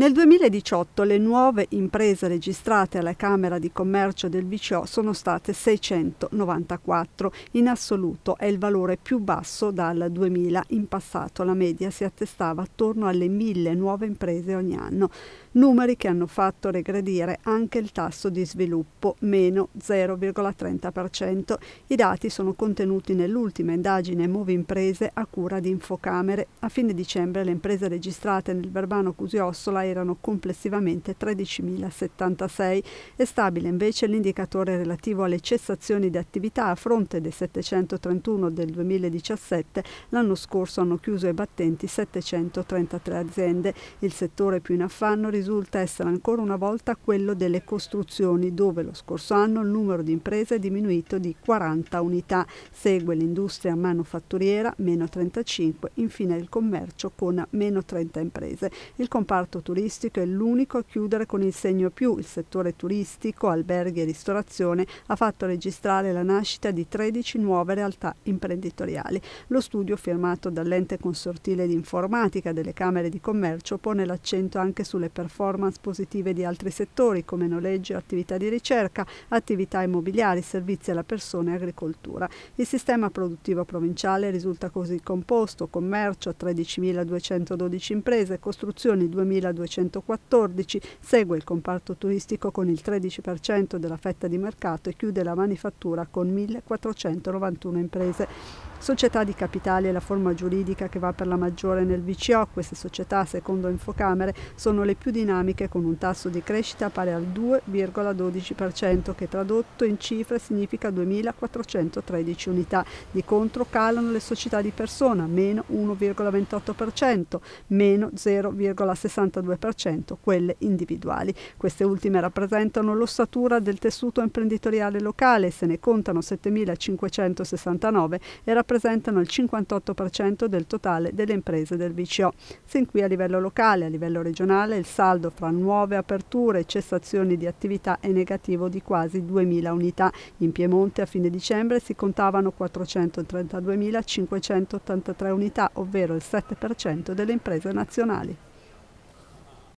Nel 2018 le nuove imprese registrate alla Camera di Commercio del VCO sono state 694. In assoluto è il valore più basso dal 2000. In passato la media si attestava attorno alle 1000 nuove imprese ogni anno. Numeri che hanno fatto regredire anche il tasso di sviluppo, meno 0,30%. I dati sono contenuti nell'ultima indagine Move Imprese a cura di Infocamere. A fine dicembre le imprese registrate nel Verbano Cusiossola erano complessivamente 13.076. È stabile invece l'indicatore relativo alle cessazioni di attività a fronte dei 731 del 2017. L'anno scorso hanno chiuso i battenti 733 aziende. Il settore più in affanno risulta essere ancora una volta quello delle costruzioni, dove lo scorso anno il numero di imprese è diminuito di 40 unità. Segue l'industria manufatturiera, meno 35, infine il commercio con meno 30 imprese. Il comparto turistico è l'unico a chiudere con il segno più. Il settore turistico, alberghi e ristorazione ha fatto registrare la nascita di 13 nuove realtà imprenditoriali. Lo studio firmato dall'ente consortile di informatica delle Camere di Commercio pone l'accento anche sulle performance positive di altri settori come noleggio, attività di ricerca, attività immobiliari, servizi alla persona e agricoltura. Il sistema produttivo provinciale risulta così composto commercio 13.212 imprese, costruzioni 2.200 214, segue il comparto turistico con il 13% della fetta di mercato e chiude la manifattura con 1.491 imprese. Società di capitali è la forma giuridica che va per la maggiore nel VCO, queste società secondo Infocamere sono le più dinamiche con un tasso di crescita pari al 2,12% che tradotto in cifre significa 2.413 unità. Di contro calano le società di persona, meno 1,28%, meno 0,62% quelle individuali. Queste ultime rappresentano l'ossatura del tessuto imprenditoriale locale, se ne contano 7.569 e rappresentano rappresentano il 58% del totale delle imprese del VCO. Sin qui a livello locale, a livello regionale, il saldo fra nuove aperture e cessazioni di attività è negativo di quasi 2.000 unità. In Piemonte a fine dicembre si contavano 432.583 unità, ovvero il 7% delle imprese nazionali.